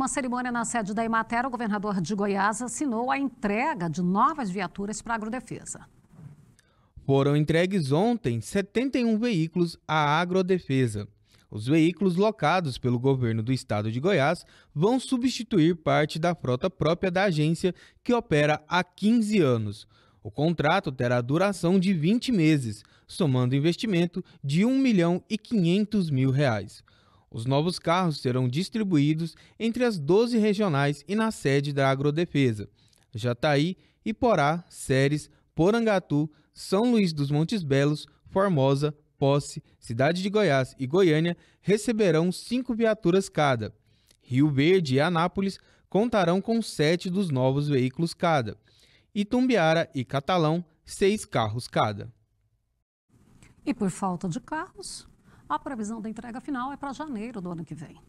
Uma cerimônia na sede da Imater, o governador de Goiás assinou a entrega de novas viaturas para a agrodefesa. Foram entregues ontem 71 veículos à agrodefesa. Os veículos locados pelo governo do estado de Goiás vão substituir parte da frota própria da agência, que opera há 15 anos. O contrato terá duração de 20 meses, somando investimento de 1 milhão e 500 mil reais. Os novos carros serão distribuídos entre as 12 regionais e na sede da Agrodefesa: Jataí, Iporá, Séries, Porangatu, São Luís dos Montes Belos, Formosa, Posse, Cidade de Goiás e Goiânia receberão cinco viaturas cada. Rio Verde e Anápolis contarão com sete dos novos veículos cada. Itumbiara e Catalão, seis carros cada. E por falta de carros, a previsão da entrega final é para janeiro do ano que vem.